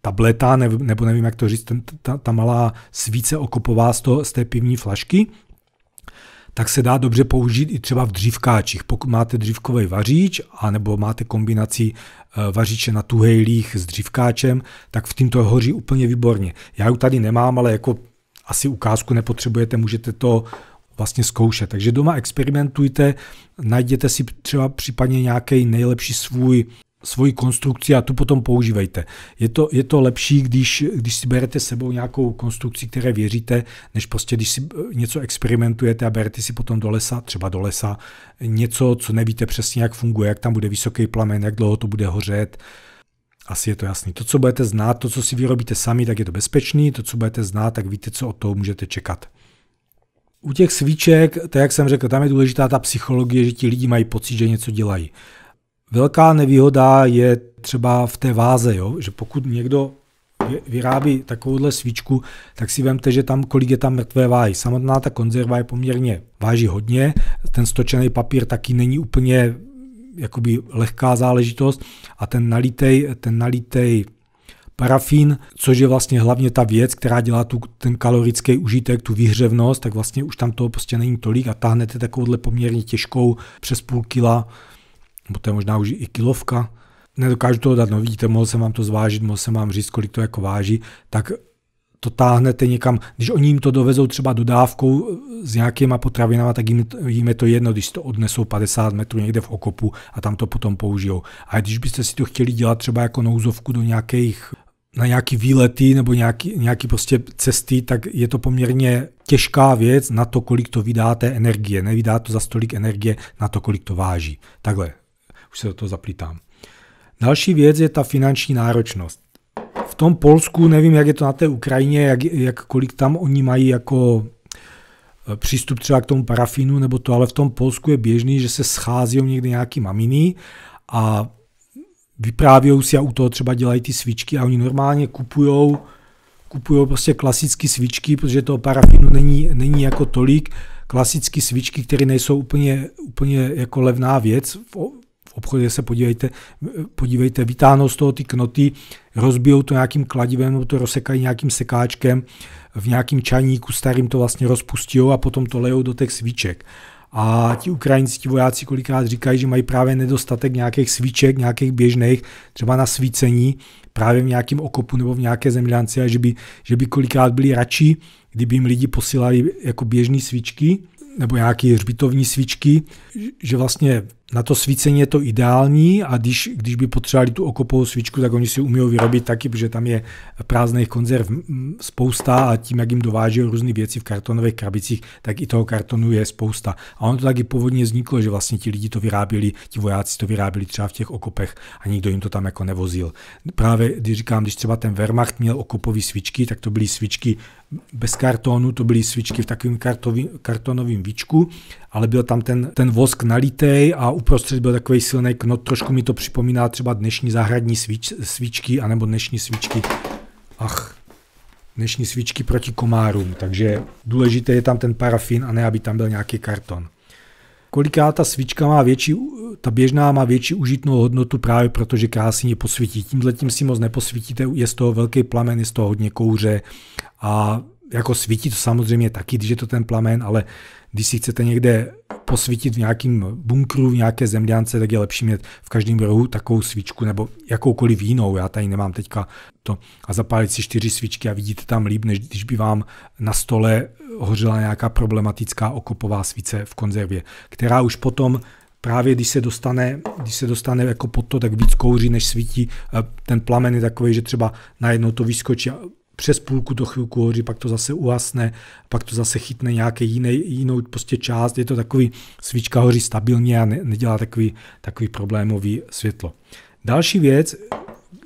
tableta, nebo nevím, jak to říct, ten, ta, ta malá svíce okopová z, toho, z té pivní flašky, tak se dá dobře použít i třeba v dřívkáčích. Pokud máte dřívkový vaříč, anebo máte kombinaci Eh, vaříče na tuhejlích s dřívkáčem, tak v tímto hoří úplně výborně. Já ju tady nemám, ale jako asi ukázku nepotřebujete, můžete to vlastně zkoušet. Takže doma experimentujte, najděte si třeba případně nějaký nejlepší svůj svoji konstrukci a tu potom používejte. Je to, je to lepší, když, když si berete sebou nějakou konstrukci, které věříte, než prostě když si eh, něco experimentujete a berete si potom do lesa, třeba do lesa, něco, co nevíte přesně, jak funguje, jak tam bude vysoký plamen, jak dlouho to bude hořet. Asi je to jasný. To, co budete znát, to, co si vyrobíte sami, tak je to bezpečný, to, co budete znát, tak víte, co od toho můžete čekat. U těch svíček, tak jak jsem řekl, tam je důležitá ta psychologie, že ti lidi mají pocit, že něco dělají. Velká nevýhoda je třeba v té váze, jo? že pokud někdo vyrábí takovouhle svíčku, tak si vemte, že tam kolik je tam mrtvé váhy. Samotná ta konzerva je poměrně váží hodně, ten stočený papír taky není úplně jakoby lehká záležitost a ten nalitej, ten nalitej parafín, což je vlastně hlavně ta věc, která dělá tu, ten kalorický užitek, tu vyhřevnost, tak vlastně už tam toho prostě není tolik a táhnete takovouhle poměrně těžkou přes půl kila nebo to je možná už i kilovka, nedokážu to dát, no vidíte, mohl jsem vám to zvážit, mohl jsem vám říct, kolik to jako váží, tak to táhnete někam, když oni jim to dovezou třeba dodávkou eh, s nějakýma potravinama, tak jim, jim je to jedno, když to odnesou 50 metrů někde v okopu a tam to potom použijou. A když byste si to chtěli dělat třeba jako nouzovku do nějakých na nějaký výlety nebo nějaký, nějaký prostě cesty, tak je to poměrně těžká věc na to, kolik to vydáte energie. Nevydá to za stolik energie na to, kolik to váží. Takhle, se do toho zaplítám. Další věc je ta finanční náročnost. V tom Polsku, nevím, jak je to na té Ukrajině, jak, jak kolik tam oni mají jako eh, přístup třeba k tomu parafínu nebo to, ale v tom Polsku je běžný, že se schází někde nějaký maminy a vyprávějí si a u toho třeba dělají ty svíčky a oni normálně kupujou, kupujou prostě klasické svíčky, protože toho parafinu není, není jako tolik, klasické svíčky, které nejsou úplně, úplně jako levná věc v obchodě se podívejte, podívejte, vytáhnou z toho ty knoty, rozbijou to nějakým kladivem, nebo to rozsekají nějakým sekáčkem, v nějakým čajníku starým to vlastně rozpustí a potom to lejou do těch svíček. A ti Ukrajinci, ti vojáci kolikrát říkají, že mají právě nedostatek nějakých svíček, nějakých běžných, třeba na svícení, právě v nějakém okopu nebo v nějaké zemljanci a že by, že by kolikrát byli radši, kdyby jim lidi posílali jako běžné svíčky nebo nějaké hřbitovní svíčky, že vlastně na to svícení je to ideální a když, když by potřebovali tu okopovou svíčku, tak oni si umí vyrobit taky, protože tam je prázdných konzerv mm, mm, spousta a tím, jak jim dováží různé věci v kartonových krabicích, tak i toho kartonu je spousta. A ono to taky původně vzniklo, že vlastně ti lidi to vyráběli, ti vojáci to vyráběli třeba v těch okopech a nikdo jim to tam jako nevozil. Právě když říkám, když třeba ten Wehrmacht měl okopové svíčky, tak to byly svíčky bez kartonu, to byly svíčky v takovém kartonovém víčku ale byl tam ten, ten vosk nalitej a uprostřed byl takový silný knot. Trošku mi to připomíná třeba dnešní zahradní svíč, svíčky, anebo dnešní svíčky. Ach, dnešní svíčky proti komárům, takže důležité je tam ten parafín a ne, aby tam byl nějaký karton. Koliká ta svíčka má větší, ta běžná má větší užitnou hodnotu právě protože krásně posvítí. Tímhle tím si moc neposvítíte, je z toho velký plamen, je z toho hodně kouře a jako svítí to samozřejmě taky, když je to ten plamen, ale když si chcete někde posvítit v nějakém bunkru, v nějaké zemďance, tak je lepší mít v každém rohu takovou svíčku nebo jakoukoliv jinou. Já tady nemám teďka to a zapálit si čtyři svíčky a vidíte tam líp, než když by vám na stole hořela nějaká problematická okopová svíce v konzervě, která už potom právě když se dostane, když se dostane jako pod to, tak víc kouří, než svítí. E, ten plamen je takový, že třeba najednou to vyskočí a přes půlku to chvilku hoří, pak to zase uhasne, pak to zase chytne nějaké jiné, jinou prostě část. Je to takový, svíčka hoří stabilně a ne, nedělá takový, takový problémový světlo. Další věc,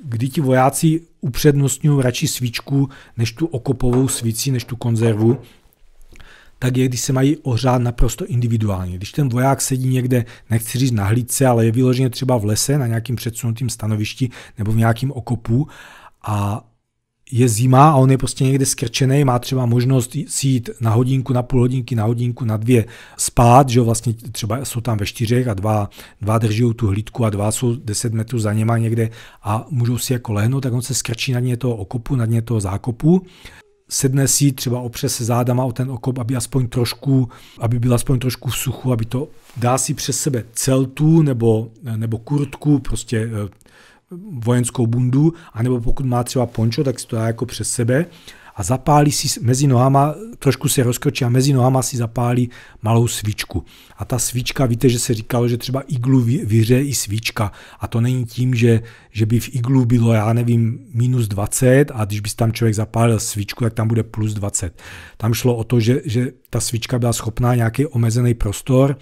kdy ti vojáci upřednostňují radši svíčku než tu okopovou svíci, než tu konzervu, tak je, když se mají ohřát naprosto individuálně. Když ten voják sedí někde, nechci říct na hlídce, ale je vyloženě třeba v lese, na nějakým předsunutým stanovišti nebo v nějakém okopu a je zima a on je prostě někde skrčený, má třeba možnost si jít na hodinku, na půl hodinky, na hodinku, na dvě spát, že vlastně třeba jsou tam ve čtyřech a dva, dva drží tu hlídku a dva jsou 10 metrů za něma někde a můžou si jako lehnout, tak on se skrčí na dně toho okopu, na dně toho zákopu sedne si třeba opře se zádama o ten okop, aby aspoň trošku, aby byl aspoň trošku v suchu, aby to dá si přes sebe celtu nebo, nebo kurtku, prostě eh, vojenskou bundu, anebo pokud má třeba pončo, tak si to dá jako přes sebe a zapálí si mezi nohama, trošku se rozkročí a mezi nohama si zapálí malou svíčku. A ta svíčka, víte, že se říkalo, že třeba iglu vyře i svíčka. A to není tím, že, že by v iglu bylo, já nevím, minus 20 a když by tam člověk zapálil svíčku, tak tam bude plus 20. Tam šlo o to, že, že ta svíčka byla schopná nějaký omezený prostor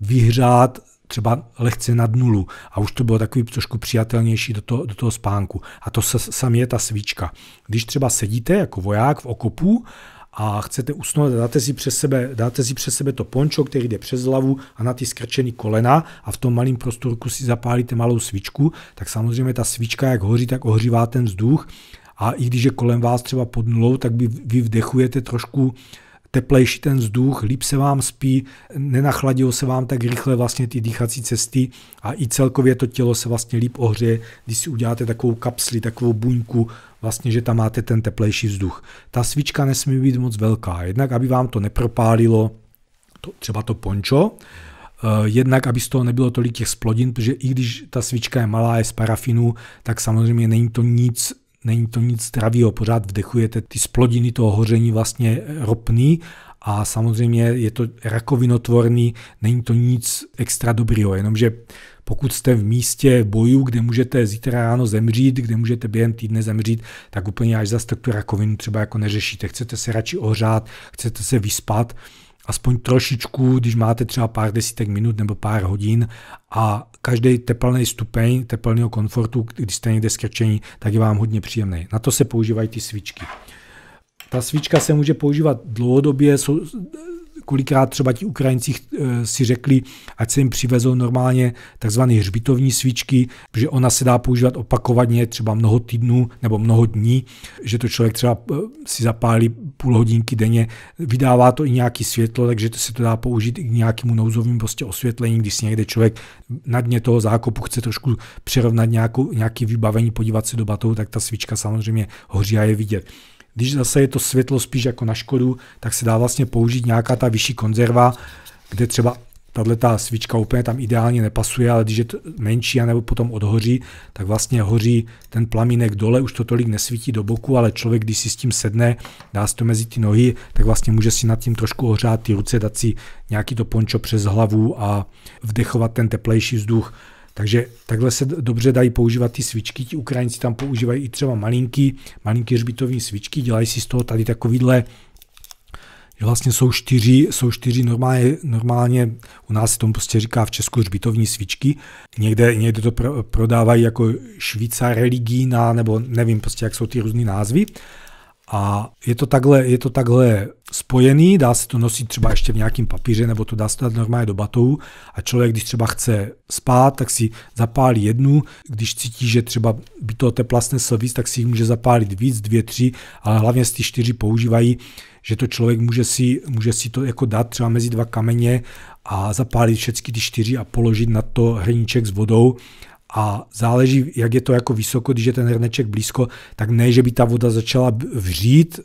vyhřát třeba lehce nad nulu a už to bylo takový trošku přijatelnější do toho, do toho spánku. A to sam je ta svíčka. Když třeba sedíte jako voják v okopu a chcete usnout, dáte si přes sebe, dáte si přes sebe to pončo, který jde přes hlavu a na ty skrčený kolena a v tom malém prostorku si zapálíte malou svíčku, tak samozřejmě ta svíčka, jak hoří, tak ohřívá ten vzduch a i když je kolem vás třeba pod nulou, tak vy, vy vdechujete trošku uh, teplejší ten vzduch, líp se vám spí, nenachladil se vám tak rychle vlastně ty dýchací cesty a i celkově to tělo se vlastně líp ohřeje, když si uděláte takovou kapsli, takovou buňku, vlastně, že tam máte ten teplejší vzduch. Ta svíčka nesmí být moc velká, jednak aby vám to nepropálilo to, třeba to pončo, eh, jednak, aby z toho nebylo tolik těch splodin, protože i když ta svíčka je malá, je z parafinu, tak samozřejmě není to nic není to nic zdravého, pořád vdechujete ty splodiny toho hoření vlastně ropný a samozřejmě je to rakovinotvorný, není to nic extra dobrýho, jenomže pokud jste v místě boju, kde můžete zítra ráno zemřít, kde můžete během týdne zemřít, tak úplně až za tu rakovinu třeba jako neřešíte. Chcete se radši ohřát, chcete se vyspat, aspoň trošičku, když máte třeba pár desítek minut nebo pár hodin a každý teplný stupeň teplného komfortu, když jste někde skrčení, tak je vám hodně příjemný. Na to se používají ty svíčky. Ta svíčka se může používat dlouhodobě, kolikrát třeba ti Ukrajinci eh, si řekli, ať se jim přivezou normálně takzvané hřbitovní svíčky, že ona se dá používat opakovaně třeba mnoho týdnů nebo mnoho dní, že to člověk třeba eh, si zapálí půl hodinky denně, vydává to i nějaký světlo, takže to se to dá použít i k nějakému nouzovému prostě osvětlení, když si někde člověk na dně toho zákopu chce trošku přerovnat nějakou, nějaký vybavení, podívat se do batou, tak ta svíčka samozřejmě hoří a je vidět. Když zase je to světlo spíš jako na škodu, tak se dá vlastně použít nějaká ta vyšší konzerva, kde třeba tahle ta svíčka úplně tam ideálně nepasuje, ale když je to menší a nebo potom odhoří, tak vlastně hoří ten plamínek dole, už to tolik nesvítí do boku, ale člověk, když si s tím sedne, dá si to mezi ty nohy, tak vlastně může si nad tím trošku ohřát ty ruce, dát si nějaký to pončo přes hlavu a vdechovat ten teplejší vzduch takže takhle se dobře dají používat ty svíčky. Ti Ukrajinci tam používají i třeba malinký, malinký hřbitovní svíčky, dělají si z toho tady takovýhle že vlastně jsou čtyři, jsou čtyři normálně, normálně, u nás se tomu prostě říká v Česku hřbitovní svíčky, někde, někde to pro, prodávají jako švýcar religína, nebo nevím prostě, jak jsou ty různé názvy. A je to takhle, je to takhle spojený, dá se to nosit třeba ještě v nějakém papíře, nebo to dá se dát normálně do batou. a člověk, když třeba chce spát, tak si zapálí jednu, když cítí, že třeba by to tepla snesl víc, tak si jich může zapálit víc, dvě, tři, ale hlavně si ty čtyři používají, že to člověk může si, může si to jako dát třeba mezi dva kameně a zapálit všechny ty čtyři a položit na to hrníček s vodou a záleží, jak je to jako vysoko, když je ten hrneček blízko, tak ne, že by ta voda začala vřít,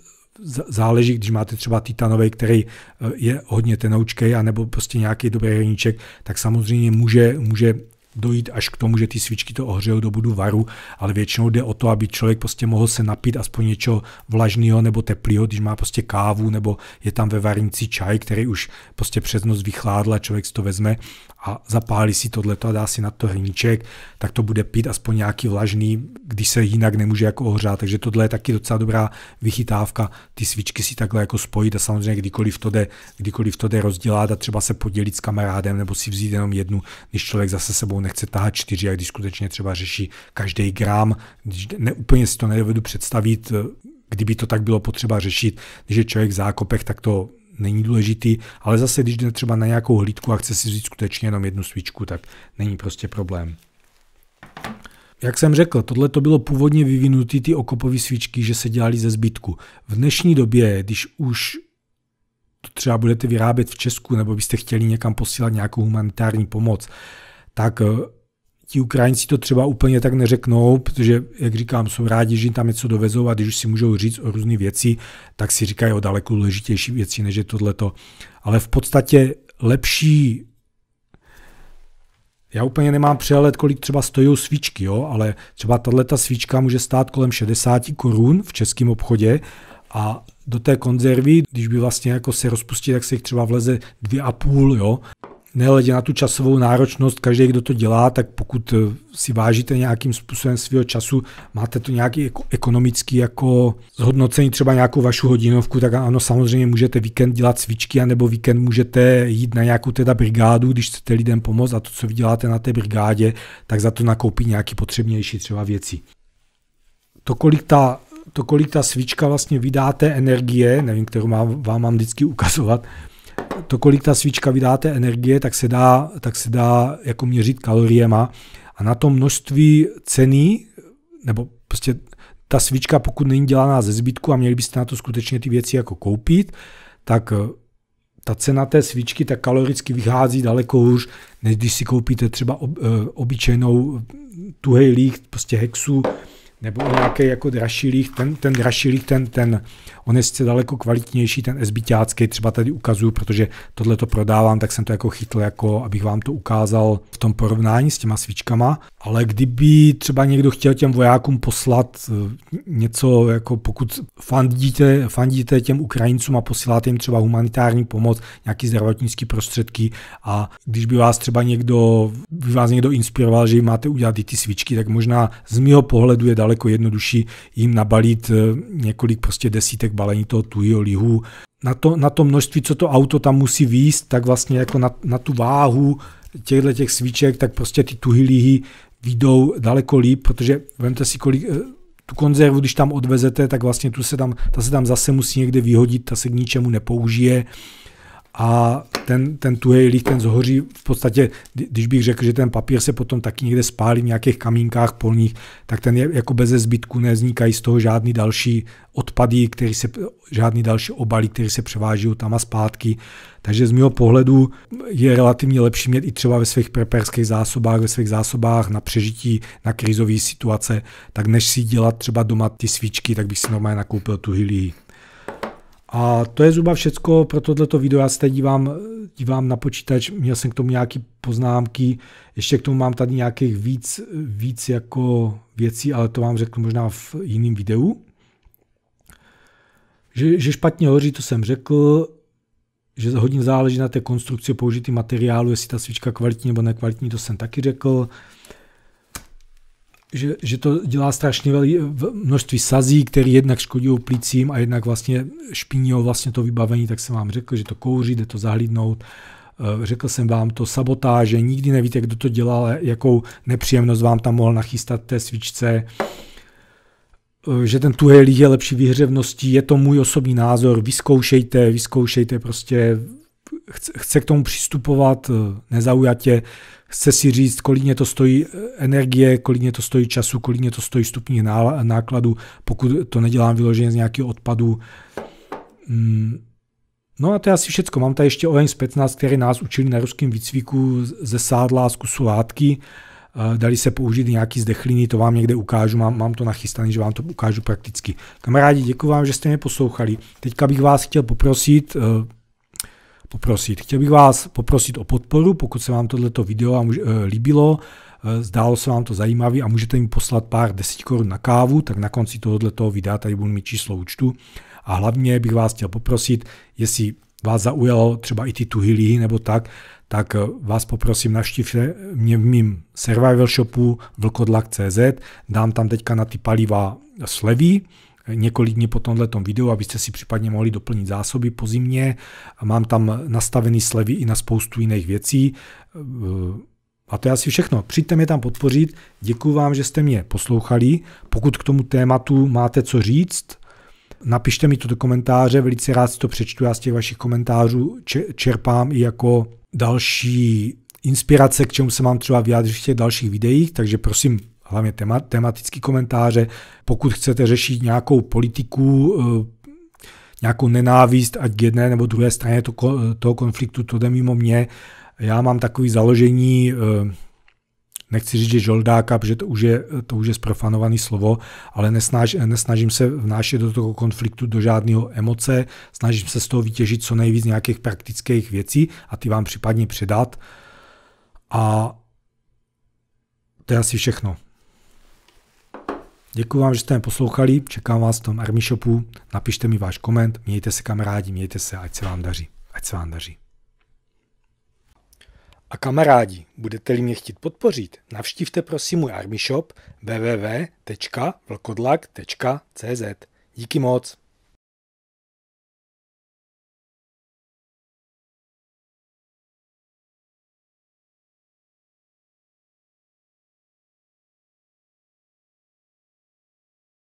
záleží, když máte třeba titanový, který eh, je hodně tenoučkej, anebo prostě nějaký dobrý hrníček, tak samozřejmě může, může dojít až k tomu, že ty svíčky to ohřejou do budu varu, ale většinou jde o to, aby člověk prostě mohl se napít aspoň něco vlažného nebo teplého, když má prostě kávu nebo je tam ve varnici čaj, který už prostě přes noc vychládl a člověk si to vezme a zapálí si tohleto a dá si na to hrníček, tak to bude pít aspoň nějaký vlažný, když se jinak nemůže jako ohřát. Takže tohle je taky docela dobrá vychytávka, ty svíčky si takhle jako spojit a samozřejmě kdykoliv to jde, kdykoliv to jde rozdělat a třeba se podělit s kamarádem nebo si vzít jenom jednu, když člověk zase sebou nechce tahat čtyři a když skutečně třeba řeší každý gram, když ne, úplně si to nedovedu představit, kdyby to tak bylo potřeba řešit, když je člověk v zákopech, tak to není důležitý, ale zase, když jde třeba na nějakou hlídku a chce si vzít skutečně jenom jednu svíčku, tak není prostě problém. Jak jsem řekl, tohle to bylo původně vyvinutý ty okopové svíčky, že se dělali ze zbytku. V dnešní době, když už to třeba budete vyrábět v Česku nebo byste chtěli někam posílat nějakou humanitární pomoc, tak eh, ti Ukrajinci to třeba úplně tak neřeknou, protože, jak říkám, jsou rádi, že jim tam něco dovezou a když si můžou říct o různé věci, tak si říkají o daleko důležitější věci, než je tohleto. Ale v podstatě lepší já úplně nemám přehled, kolik třeba stojí svíčky, jo? ale třeba tato svíčka může stát kolem 60 korun v českém obchodě a do té konzervy, když by vlastně jako se rozpustí, tak se jich třeba vleze dvě a půl, jo nehledě na tu časovou náročnost, každý, kdo to dělá, tak pokud eh, si vážíte nějakým způsobem svého času, máte to nějaký jako ekonomický jako zhodnocení třeba nějakou vašu hodinovku, tak ano, samozřejmě můžete víkend dělat cvičky, anebo víkend můžete jít na nějakou teda brigádu, když chcete lidem pomoct a to, co vyděláte děláte na té brigádě, tak za to nakoupí nějaký potřebnější třeba věci. To, kolik ta to, kolik ta svíčka vlastně vydáte energie, nevím, kterou mám, vám mám vždycky ukazovat, to, kolik ta svíčka vydá té energie, tak se dá, tak se dá jako měřit kaloriema. A na to množství ceny, nebo prostě ta svíčka, pokud není dělaná ze zbytku a měli byste na to skutečně ty věci jako koupit, tak eh, ta cena té svíčky tak kaloricky vychází daleko už, než když si koupíte třeba eh, obyčejnou eh, tuhej líh, prostě hexu, nebo nějaký jako drašilích, ten, ten drašilích, ten, ten, on je sice daleko kvalitnější, ten SBťácký třeba tady ukazuju, protože tohle to prodávám, tak jsem to jako chytl, jako abych vám to ukázal v tom porovnání s těma svíčkama. Ale kdyby třeba někdo chtěl těm vojákům poslat eh, něco, jako pokud fandíte, fandíte těm Ukrajincům a posíláte jim třeba humanitární pomoc, nějaké zdravotnické prostředky a když by vás třeba někdo, by vás někdo inspiroval, že jim máte udělat i ty svíčky, tak možná z mého pohledu je daleko jednodušší jim nabalit eh, několik prostě desítek balení toho tujího lihu. Na to, na to množství, co to auto tam musí výjist, tak vlastně jako na, na tu váhu těchto těch svíček, tak prostě ty tuhylíhy výjdou daleko líp, protože vemte si, kolik eh, tu konzervu, když tam odvezete, tak vlastně tu se tam, ta se tam zase musí někde vyhodit, ta se k ničemu nepoužije a ten, ten tuhý líh, ten zhoří v podstatě, když bych řekl, že ten papír se potom taky někde spálí v nějakých kamínkách polních, tak ten je jako bez zbytku, nevznikají z toho žádný další odpady, který se, žádný další obaly, které se převáží tam a zpátky. Takže z mého pohledu je relativně lepší mít i třeba ve svých preperských zásobách, ve svých zásobách na přežití, na krizové situace, tak než si dělat třeba doma ty svíčky, tak bych si normálně nakoupil tu hilí. A to je zhruba všecko pro tohleto video. Já se tady dívám, dívám na počítač, měl jsem k tomu nějaké poznámky, ještě k tomu mám tady nějakých víc, víc jako věcí, ale to vám řeknu možná v jiném videu. Že, že špatně hoří, to jsem řekl, že hodně záleží na té konstrukci použitý materiálu, jestli ta svíčka kvalitní nebo nekvalitní, to jsem taky řekl že, že to dělá strašně velké množství sazí, které jednak škodí plícím a jednak vlastně špiní vlastně to vybavení, tak jsem vám řekl, že to kouří, jde to zahlídnout. Eh, řekl jsem vám to sabotáže, nikdy nevíte, kdo to dělal, jakou nepříjemnost vám tam mohl nachystat té svíčce eh, že ten tuhý líh je lepší vyhřevností, je to můj osobní názor, vyzkoušejte, vyzkoušejte prostě, chce, chce k tomu přistupovat eh, nezaujatě, chce si říct, kolik mě to stojí eh, energie, kolik mě to stojí času, kolik mě to stojí stupních nákladů, pokud to nedělám vyloženě z nějakého odpadu. Hmm. No a to je asi všechno Mám tady ještě oheň z 15, který nás učili na ruském výcviku ze sádla, z kusu látky. Eh, dali se použít nějaký zdechliny, to vám někde ukážu, mám, mám to nachystané, že vám to ukážu prakticky. Kamarádi, děkuji vám, že jste mě poslouchali. Teďka bych vás chtěl poprosit, eh, poprosit. Chtěl bych vás poprosit o podporu, pokud se vám tohleto video eh, líbilo, eh, zdálo se vám to zajímavé a můžete mi poslat pár desít korun na kávu, tak na konci tohoto videa tady budu mít číslo účtu. A hlavně bych vás chtěl poprosit, jestli vás zaujalo třeba i ty tuhilí nebo tak, tak eh, vás poprosím navštívte mě v mým survival shopu vlkodlak.cz, dám tam teďka na ty paliva slevy, několik dní po tomhle videu, abyste si případně mohli doplnit zásoby po zimě. Mám tam nastavený slevy i na spoustu jiných věcí. Eh, a to je asi všechno. Přijďte mě tam podpořit. Děkuji vám, že jste mě poslouchali. Pokud k tomu tématu máte co říct, napište mi to do komentáře, velice rád si to přečtu. Já z těch vašich komentářů čerpám i jako další inspirace, k čemu se mám třeba vyjádřit v těch dalších videích, takže prosím, hlavně tema, tematické komentáře. Pokud chcete řešit nějakou politiku, eh, nějakou nenávist, ať k jedné nebo druhé straně to, toho konfliktu, to jde mimo mě. Já mám takový založení, eh, nechci říct, že žoldáka, protože to už je, to už je sprofanovaný slovo, ale nesnaž, nesnažím se vnášet do toho konfliktu do žádného emoce, snažím se z toho vytěžit co nejvíc nějakých praktických věcí a ty vám případně předat. A to je asi všechno. Děkuji vám, že jste mě poslouchali, čekám vás v tom Army Shopu, napište mi váš koment, mějte se kamarádi, mějte se, ať se vám daří, ať se vám daří. A kamarádi, budete-li mě chtít podpořit, navštivte prosím můj Army Shop www.vlkodlak.cz. Díky moc.